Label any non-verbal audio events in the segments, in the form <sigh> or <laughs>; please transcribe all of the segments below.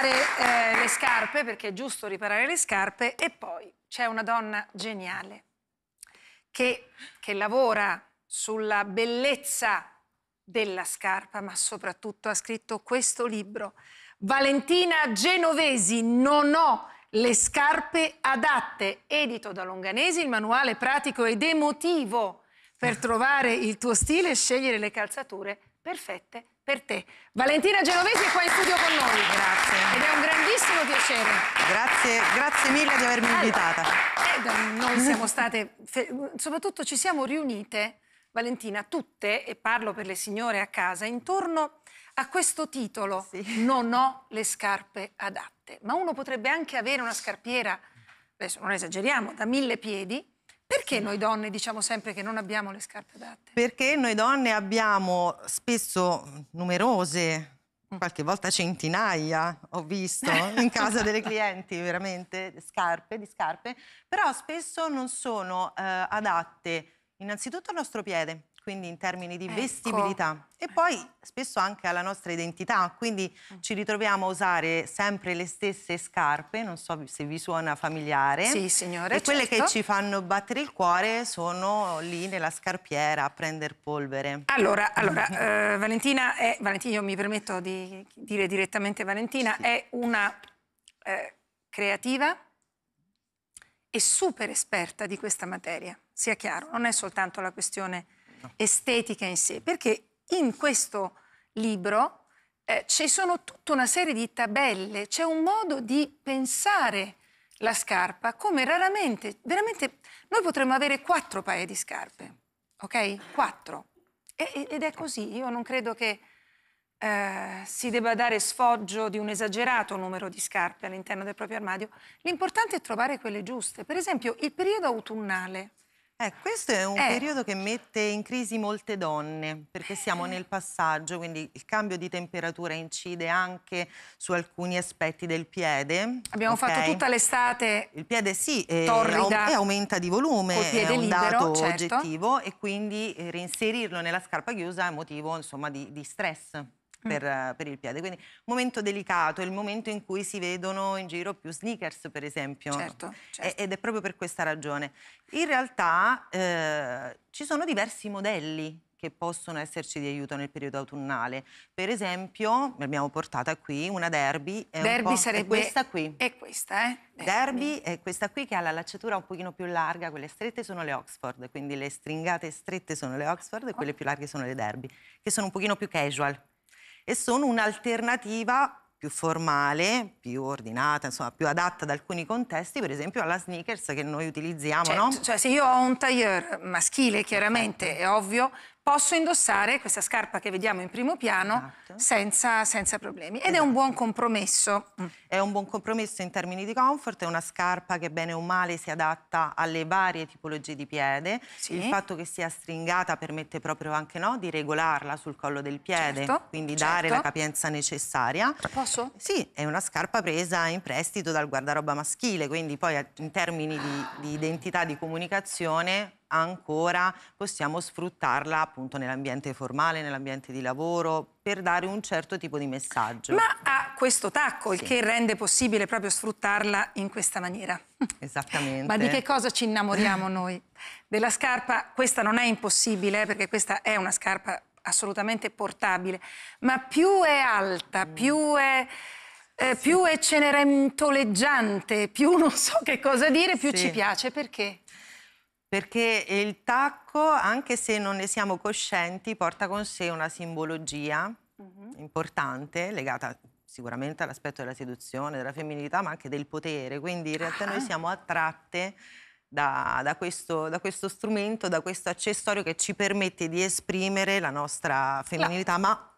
riparare eh, le scarpe, perché è giusto riparare le scarpe, e poi c'è una donna geniale che, che lavora sulla bellezza della scarpa, ma soprattutto ha scritto questo libro. Valentina Genovesi, non ho le scarpe adatte, edito da Longanesi, il manuale pratico ed emotivo per trovare il tuo stile e scegliere le calzature perfette per te. Valentina Genovesi è qua in studio con noi. Grazie. Ed è un grandissimo piacere. Grazie, grazie mille di avermi allora, invitata. Eh, noi siamo state, soprattutto ci siamo riunite, Valentina, tutte, e parlo per le signore a casa, intorno a questo titolo, sì. Non ho le scarpe adatte. Ma uno potrebbe anche avere una scarpiera, adesso non esageriamo, da mille piedi, perché noi donne diciamo sempre che non abbiamo le scarpe adatte? Perché noi donne abbiamo spesso numerose, mm. qualche volta centinaia, ho visto, in casa delle clienti, <laughs> veramente, scarpe, di scarpe, però spesso non sono eh, adatte innanzitutto al nostro piede, quindi in termini di ecco. vestibilità e ecco. poi spesso anche alla nostra identità, quindi mm. ci ritroviamo a usare sempre le stesse scarpe, non so se vi suona familiare. Sì, signore. E quelle che certo. ci fanno battere il cuore sono lì nella scarpiera a prendere polvere. Allora, allora <laughs> eh, Valentina, è, Valentina, io mi permetto di dire direttamente Valentina, sì. è una eh, creativa e super esperta di questa materia, sia chiaro, non è soltanto la questione estetica in sé, perché in questo libro eh, ci sono tutta una serie di tabelle, c'è un modo di pensare la scarpa come raramente, veramente noi potremmo avere quattro paia di scarpe, ok? Quattro. E, ed è così, io non credo che eh, si debba dare sfoggio di un esagerato numero di scarpe all'interno del proprio armadio, l'importante è trovare quelle giuste. Per esempio il periodo autunnale, eh, questo è un eh. periodo che mette in crisi molte donne, perché siamo nel passaggio, quindi il cambio di temperatura incide anche su alcuni aspetti del piede. Abbiamo okay? fatto tutta l'estate. Il piede sì, è, eh, torrida, è, aumenta di volume, è un libero, dato certo. oggettivo e quindi eh, reinserirlo nella scarpa chiusa è motivo insomma, di, di stress. Mm. per, eh, per, il piede. Quindi momento delicato, il momento in cui si vedono in giro più sneakers, per esempio. Certo, certo. Ed è proprio per questa ragione. In realtà eh, ci sono diversi modelli che possono esserci di aiuto nel periodo autunnale. Per esempio, abbiamo portata qui una derby. Derby sarebbe questa qui. È questa, eh? Derby. derby è questa qui che ha la lacciatura un pochino più larga, quelle strette sono le Oxford, quindi le stringate strette sono le Oxford e quelle oh. più larghe sono le derby, che sono un pochino più casual e sono un'alternativa più formale, più ordinata, insomma, più adatta ad alcuni contesti, per esempio alla sneakers che noi utilizziamo, certo, no? Cioè, se io ho un tailleur maschile, chiaramente, è ovvio, posso indossare questa scarpa che vediamo in primo piano esatto. senza, senza, problemi. Ed esatto. è un esatto. buon compromesso. Mm. È un buon compromesso in termini di comfort, è una scarpa che bene o male si adatta alle varie tipologie di piede. Sì. Il fatto che sia stringata permette proprio anche no, di regolarla sul collo del piede, certo, quindi certo. dare la capienza necessaria. Posso? Sì, è una scarpa presa in prestito dal guardaroba maschile, quindi poi in termini di, di identità, di comunicazione, ancora possiamo sfruttarla appunto nell'ambiente formale, nell'ambiente di lavoro, per dare un certo tipo di messaggio. Ma ha questo tacco, sì. il che rende possibile proprio sfruttarla in questa maniera. <laughs> Esattamente. Ma di che cosa ci innamoriamo <laughs> noi? Della scarpa, questa non è impossibile, eh, perché questa è una scarpa assolutamente portabile, ma più è alta, mm. più è... Eh, sì. Più è cenerentoleggiante, più non so che cosa dire, più sì. ci piace. Perché? perché il tacco, anche se non ne siamo coscienti, porta con sé una simbologia mm-hmm. importante legata sicuramente all'aspetto della seduzione, della femminilità, ma anche del potere. Quindi in realtà ah. noi siamo attratte da, da, questo, da, questo, strumento, da questo accessorio che ci permette di esprimere la nostra femminilità, la. ma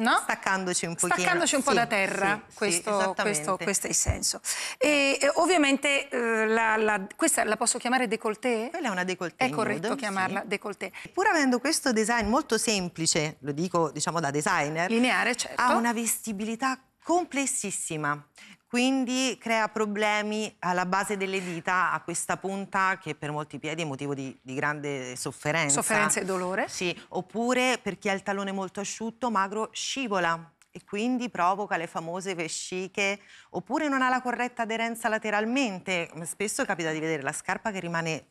No? Staccandoci un pochino. Staccandoci un po' sì, da terra, sì, questo, sì, questo, questo, è il senso. E, e ovviamente eh, la, la, questa la posso chiamare décolleté? Quella è una décolleté. È corretto nude, chiamarla décolleté. Pur avendo questo design molto semplice, lo dico diciamo da designer, lineare, certo. ha una vestibilità complessissima quindi crea problemi alla base delle dita, a questa punta che per molti piedi è motivo di, di grande sofferenza. Sofferenza e dolore. Sì, oppure per chi ha il tallone molto asciutto, magro, scivola e quindi provoca le famose vesciche, oppure non ha la corretta aderenza lateralmente. Spesso capita di vedere la scarpa che rimane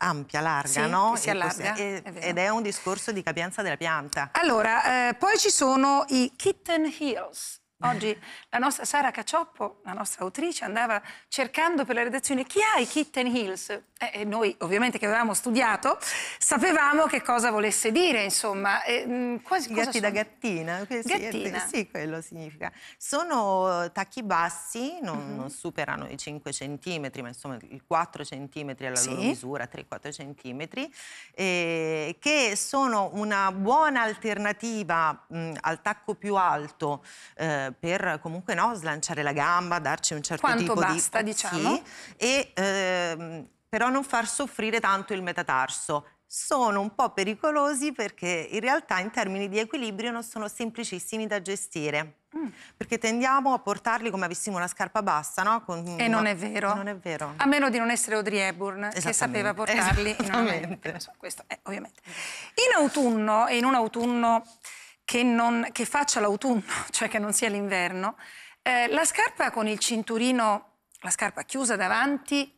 ampia, larga, sì, no? Si allarga, e, è ed è un discorso di capienza della pianta. Allora, eh, poi ci sono i kitten heels. Oggi la nostra Sara Cacioppo, la nostra autrice, andava cercando per la redazione chi ha i Kitten Hills? e eh, eh, noi ovviamente che avevamo studiato, sapevamo che cosa volesse dire, insomma. E, mh, mm, quasi, Gatti sono? da gattina. gattina. Sì, quello significa. Sono eh, tacchi bassi, non, mm -hmm. non, superano i 5 cm, ma insomma i 4 cm alla sì. loro misura, 3-4 cm, eh, che sono una buona alternativa mh, mm, al tacco più alto eh, per comunque no, slanciare la gamba, darci un certo Quanto tipo basta, di... Quanto basta, diciamo. Sì, e... Eh, però non far soffrire tanto il metatarso. Sono un po' pericolosi perché in realtà in termini di equilibrio non sono semplicissimi da gestire. Mm. Perché tendiamo a portarli come avessimo una scarpa bassa, no? Con e, una... non è vero. non è vero. A meno di non essere Audrey Hepburn, che sapeva portarli in una... so, questo, è eh, ovviamente. In autunno, e in un autunno che, non, che faccia l'autunno, <laughs> cioè che non sia l'inverno, eh, la scarpa con il cinturino, la scarpa chiusa davanti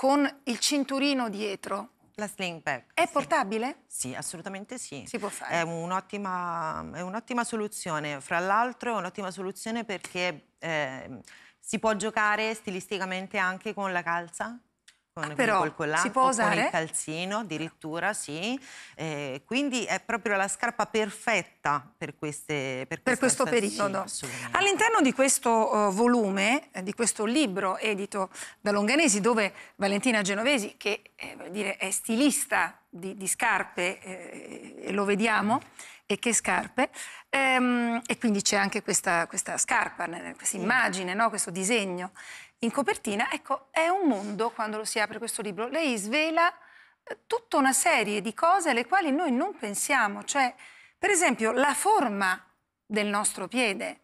con il cinturino dietro. La sling bag. È sì. portabile? Sì, assolutamente sì. Si può fare. È un'ottima, è soluzione. Fra l'altro è un'ottima soluzione perché eh, si può giocare stilisticamente anche con la calza con, ah, però, col collante, con il calzino addirittura, sì. Eh, quindi è proprio la scarpa perfetta per, queste, per, per questo periodo. All'interno di questo uh, volume, eh, di questo libro edito da Longanesi, dove Valentina Genovesi, che eh, dire, è stilista di, di scarpe, eh, lo vediamo, e che scarpe. Ehm, e quindi c'è anche questa, questa scarpa, questa immagine, no? questo disegno in copertina. Ecco, è un mondo quando lo si apre questo libro. Lei svela eh, tutta una serie di cose alle quali noi non pensiamo, cioè per esempio la forma del nostro piede.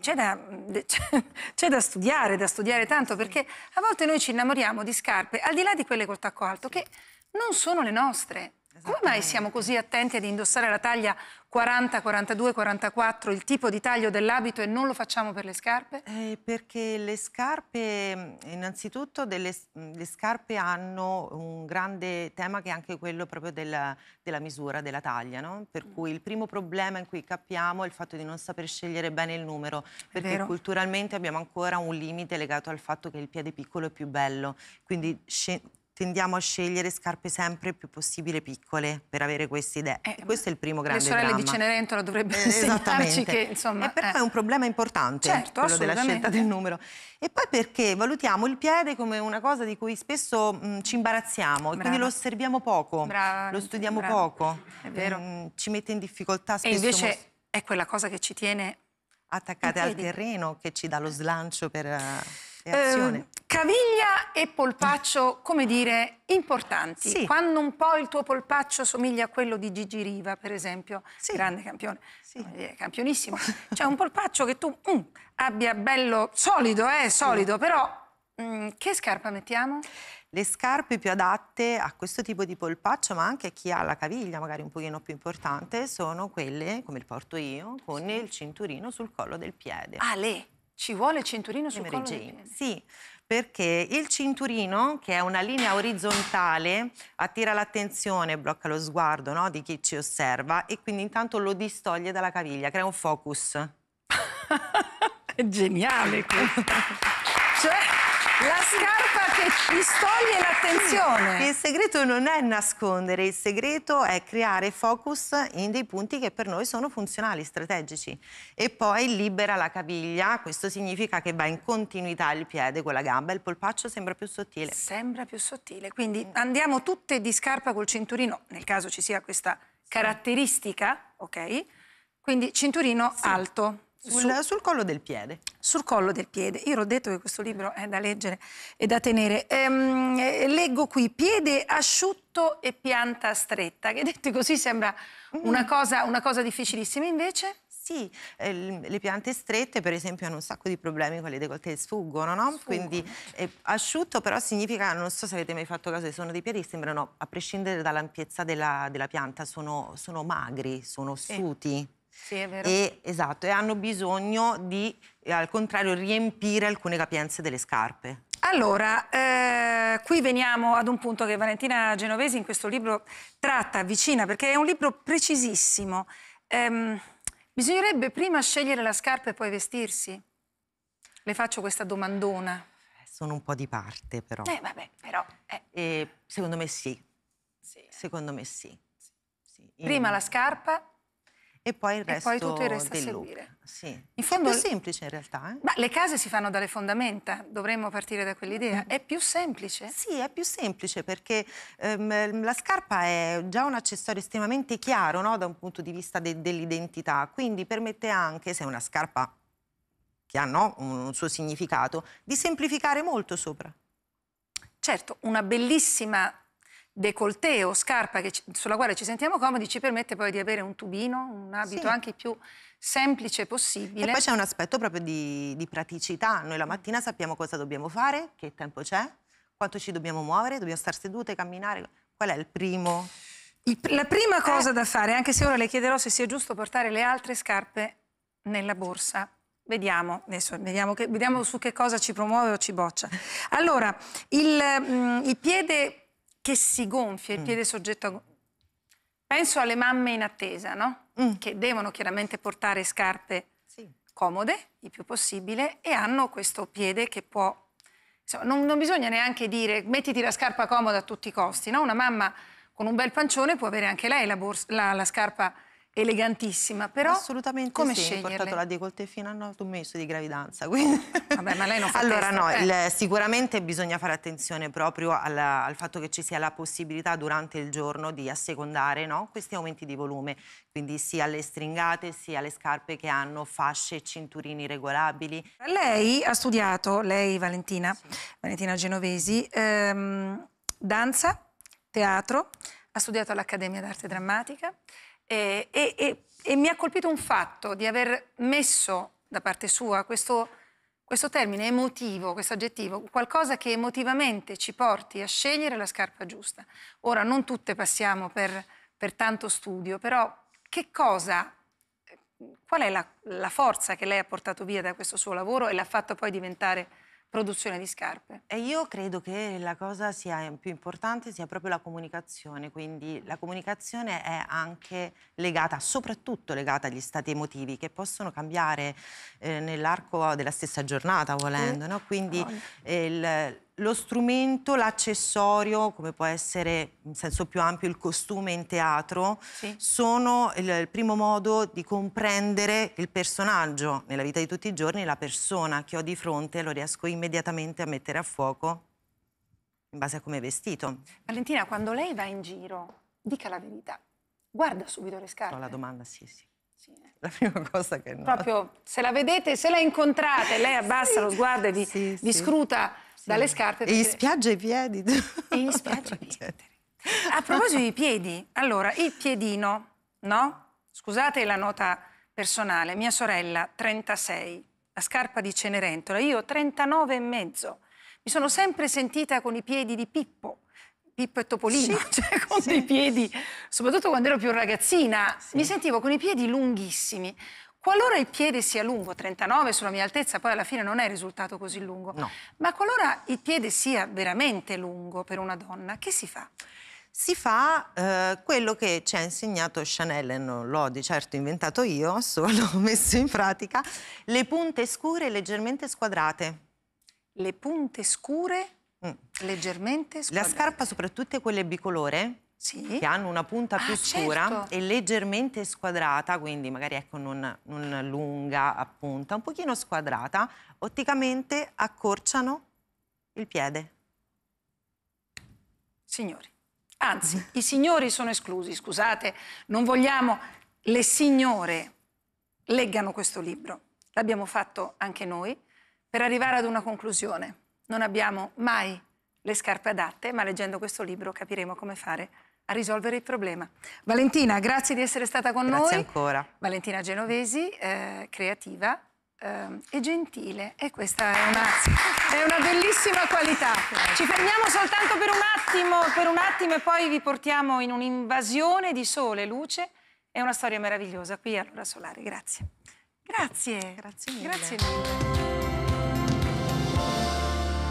C'è da, <laughs> c'è da, studiare, da studiare tanto, perché a volte noi ci innamoriamo di scarpe, al di là di quelle col tacco alto, che non sono le nostre. Come mai siamo così attenti ad indossare la taglia 40, 42, 44, il tipo di taglio dell'abito e non lo facciamo per le scarpe? Eh, perché le scarpe, innanzitutto, delle, le scarpe hanno un grande tema che è anche quello proprio della, della misura, della taglia, no? Per mm. cui il primo problema in cui capiamo è il fatto di non saper scegliere bene il numero, perché culturalmente abbiamo ancora un limite legato al fatto che il piede piccolo è più bello, quindi tendiamo a scegliere scarpe sempre più possibile piccole per avere queste idee. Eh, questo è il primo grande problema. Le sorelle dramma. di Cenerentola dovrebbero eh, insegnarci che insomma... E però eh. è un problema importante, certo, quello della scelta del numero. E poi perché valutiamo il piede come una cosa di cui spesso mh, mm, ci imbarazziamo brava. e quindi lo osserviamo poco, brava, lo studiamo brava. poco. È vero. Mh, mm, ci mette in difficoltà spesso. E invece è quella cosa che ci tiene... Attaccate al terreno che ci dà lo slancio per... Uh eh, caviglia e polpaccio, come dire, importanti. Sì. Quando un po' il tuo polpaccio somiglia a quello di Gigi Riva, per esempio, sì. grande campione, sì. campionissimo. Cioè un polpaccio che tu mm, abbia bello solido, eh, solido, però mm, che scarpa mettiamo? le scarpe più adatte a questo tipo di polpaccio, ma anche a chi ha la caviglia magari un pochino più importante, sono quelle, come il porto io, con sì. il cinturino sul collo del piede. Ah, le? Ci vuole il cinturino sul collo Sì, perché il cinturino, che è una linea orizzontale, attira l'attenzione, blocca lo sguardo no, di chi ci osserva e quindi intanto lo distoglie dalla caviglia, crea un focus. <laughs> è geniale questo! <laughs> cioè... La scarpa che ci stoglie l'attenzione. Il segreto non è nascondere, il segreto è creare focus in dei punti che per noi sono funzionali, strategici. E poi libera la caviglia, questo significa che va in continuità il piede con la gamba e il polpaccio sembra più sottile. Sembra più sottile, quindi andiamo tutte di scarpa col cinturino, nel caso ci sia questa caratteristica, ok? Quindi cinturino sì. alto. Sul, sul, collo del piede. Sul collo del piede. Io l'ho detto che questo libro è da leggere e da tenere. Ehm, eh, leggo qui piede asciutto e pianta stretta, che detto così sembra una mm. cosa, una cosa difficilissima, invece... Sì, eh, le piante strette per esempio hanno un sacco di problemi con le decolte che sfuggono, no? Sfuggono. Quindi eh, asciutto però significa, non so se avete mai fatto caso, sono dei piedi che sembrano, a prescindere dall'ampiezza della, della pianta, sono, sono, magri, sono ossuti. Eh. Sì, è vero. E, esatto, e hanno bisogno di, eh, al contrario, riempire alcune capienze delle scarpe. Allora, eh, qui veniamo ad un punto che Valentina Genovesi in questo libro tratta, avvicina, perché è un libro precisissimo. Eh, bisognerebbe prima scegliere la scarpa e poi vestirsi? Le faccio questa domandona. Eh, sono un po' di parte, però. Eh, vabbè, però... Eh. secondo me sì. sì eh. secondo me sì. sì. Prima la scarpa e poi il resto, e poi tutto il resto a seguire. Sì. In fondo, è più semplice in realtà. Eh? Ma le case si fanno dalle fondamenta, dovremmo partire da quell'idea. È più semplice? Sì, è più semplice perché ehm, ehm, la scarpa è già un accessorio estremamente chiaro no? da un punto di vista de dell'identità, quindi permette anche, se è una scarpa che ha no? un suo significato, di semplificare molto sopra. Certo, una bellissima decoltè o scarpa ci, sulla quale ci sentiamo comodi ci permette poi di avere un tubino, un abito sì. anche più semplice possibile. E poi c'è un aspetto proprio di, di praticità. Noi la mattina sappiamo cosa dobbiamo fare, che tempo c'è, quanto ci dobbiamo muovere, dobbiamo star sedute, camminare. Qual è il primo? Il, la prima eh. cosa eh. da fare, anche se ora le chiederò se sia giusto portare le altre scarpe nella borsa. Vediamo, adesso vediamo, che, vediamo su che cosa ci promuove o ci boccia. Allora, il, mm, il piede che si gonfia, il mm. piede soggetto a... Penso alle mamme in attesa, no? Mm. Che devono chiaramente portare scarpe sì. comode, il più possibile, e hanno questo piede che può... Insomma, non, non, bisogna neanche dire mettiti la scarpa comoda a tutti i costi, no? Una mamma con un bel pancione può avere anche lei la, borsa, la, la scarpa elegantissima, però assolutamente come sì, sceglierle? ho portato la decolte fino a 9 un mese di gravidanza, quindi... Vabbè, ah ma lei non fa Allora testa, no, eh. il, sicuramente bisogna fare attenzione proprio alla, al fatto che ci sia la possibilità durante il giorno di assecondare no? questi aumenti di volume, quindi sia le stringate sia le scarpe che hanno fasce e cinturini regolabili. Lei ha studiato, lei Valentina, sì. Valentina Genovesi, ehm, danza, teatro, ha studiato all'Accademia d'Arte Drammatica, eh, e, e, e, mi ha colpito un fatto di aver messo da parte sua questo, questo termine emotivo, questo aggettivo, qualcosa che emotivamente ci porti a scegliere la scarpa giusta. Ora, non tutte passiamo per, per tanto studio, però che cosa qual è la, la, forza che lei ha portato via da questo suo lavoro e l'ha fatto poi diventare produzione di scarpe? E io credo che la cosa sia più importante sia proprio la comunicazione, quindi la comunicazione è anche legata, soprattutto legata agli stati emotivi che possono cambiare eh, nell'arco della stessa giornata volendo, mm. no? quindi oh. il, lo strumento, l'accessorio, come può essere in senso più ampio il costume in teatro, sì. sono il, il, primo modo di comprendere il personaggio nella vita di tutti i giorni, la persona che ho di fronte, lo riesco immediatamente a mettere a fuoco in base a come è vestito. Valentina, quando lei va in giro, dica la verità, guarda subito le scarpe. Ho la domanda, sì, sì. Eh. La prima cosa che no. Proprio se la vedete, se la incontrate, lei abbassa sì. lo sguardo e vi, sì, vi sì. scruta dalle scarpe. Perché... E gli spiaggia i piedi. E spiaggia i piedi. A proposito dei piedi, allora, il piedino, no? Scusate la nota personale, mia sorella 36, la scarpa di Cenerentola, io 39 e mezzo. Mi sono sempre sentita con i piedi di Pippo, Pippo e Topolino, sì. <laughs> cioè con sì. dei piedi, soprattutto quando ero più ragazzina, sì. mi sentivo con i piedi lunghissimi. Qualora il piede sia lungo, 39 sulla mia altezza, poi alla fine non è risultato così lungo, no. ma qualora il piede sia veramente lungo per una donna, che si fa? Si fa eh, quello che ci ha insegnato Chanel, e non l'ho di certo inventato io, ho <laughs> solo messo in pratica, le punte scure leggermente squadrate. Le punte scure? Mm. Leggermente squadrata. La scarpa, soprattutto quelle bicolore, sì. che hanno una punta ah, più ah, scura certo. e leggermente squadrata, quindi magari ecco non, non lunga a punta, un pochino squadrata, otticamente accorciano il piede. Signori, anzi, i signori sono esclusi, scusate, non vogliamo le signore leggano questo libro. L'abbiamo fatto anche noi per arrivare ad una conclusione non abbiamo mai le scarpe adatte, ma leggendo questo libro capiremo come fare a risolvere il problema. Valentina, grazie di essere stata con grazie noi. Grazie ancora. Valentina Genovesi, eh, creativa eh, e gentile. E questa è una, è una, bellissima qualità. Ci fermiamo soltanto per un attimo, per un attimo e poi vi portiamo in un'invasione di sole e luce. È una storia meravigliosa qui a Laura Solare. Grazie. Grazie. Grazie mille. Grazie mille.